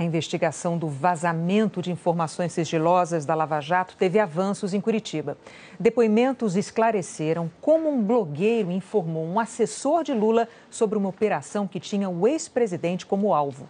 A investigação do vazamento de informações sigilosas da Lava Jato teve avanços em Curitiba. Depoimentos esclareceram como um blogueiro informou um assessor de Lula sobre uma operação que tinha o ex-presidente como alvo.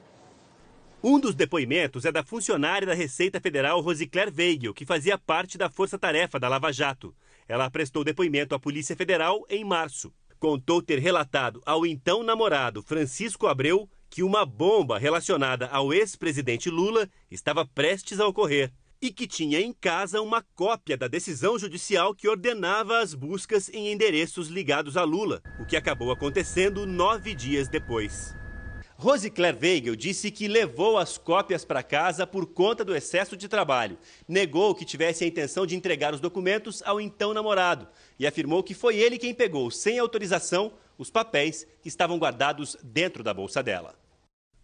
Um dos depoimentos é da funcionária da Receita Federal Rosicler Veigel, que fazia parte da força-tarefa da Lava Jato. Ela prestou depoimento à Polícia Federal em março. Contou ter relatado ao então namorado Francisco Abreu que uma bomba relacionada ao ex-presidente Lula estava prestes a ocorrer e que tinha em casa uma cópia da decisão judicial que ordenava as buscas em endereços ligados a Lula, o que acabou acontecendo nove dias depois. Rosicler Weigel disse que levou as cópias para casa por conta do excesso de trabalho. Negou que tivesse a intenção de entregar os documentos ao então namorado e afirmou que foi ele quem pegou, sem autorização, os papéis que estavam guardados dentro da bolsa dela.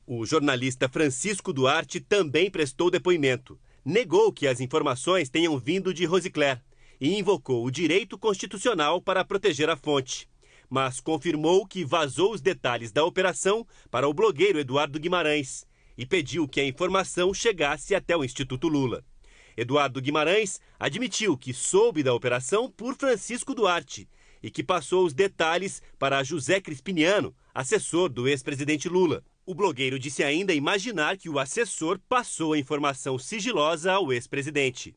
O jornalista Francisco Duarte também prestou depoimento. Negou que as informações tenham vindo de Rosicler e invocou o direito constitucional para proteger a fonte mas confirmou que vazou os detalhes da operação para o blogueiro Eduardo Guimarães e pediu que a informação chegasse até o Instituto Lula. Eduardo Guimarães admitiu que soube da operação por Francisco Duarte e que passou os detalhes para José Crispiniano, assessor do ex-presidente Lula. O blogueiro disse ainda imaginar que o assessor passou a informação sigilosa ao ex-presidente.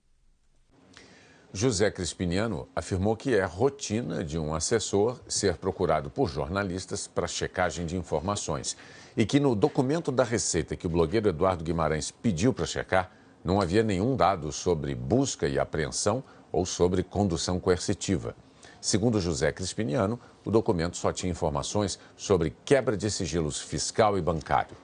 José Crispiniano afirmou que é rotina de um assessor ser procurado por jornalistas para checagem de informações e que no documento da Receita que o blogueiro Eduardo Guimarães pediu para checar, não havia nenhum dado sobre busca e apreensão ou sobre condução coercitiva. Segundo José Crispiniano, o documento só tinha informações sobre quebra de sigilos fiscal e bancário.